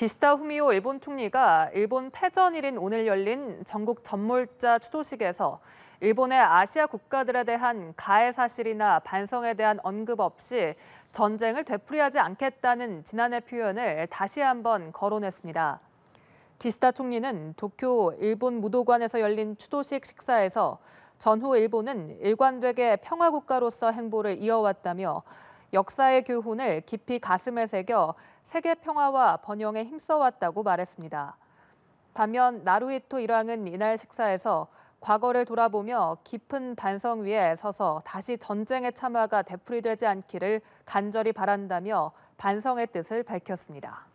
기시다 후미오 일본 총리가 일본 패전일인 오늘 열린 전국 전몰자 추도식에서 일본의 아시아 국가들에 대한 가해 사실이나 반성에 대한 언급 없이 전쟁을 되풀이하지 않겠다는 지난해 표현을 다시 한번 거론했습니다. 기시다 총리는 도쿄 일본 무도관에서 열린 추도식 식사에서 전후 일본은 일관되게 평화국가로서 행보를 이어왔다며 역사의 교훈을 깊이 가슴에 새겨 세계 평화와 번영에 힘써왔다고 말했습니다. 반면 나루히토 일왕은 이날 식사에서 과거를 돌아보며 깊은 반성 위에 서서 다시 전쟁의 참화가 되풀이되지 않기를 간절히 바란다며 반성의 뜻을 밝혔습니다.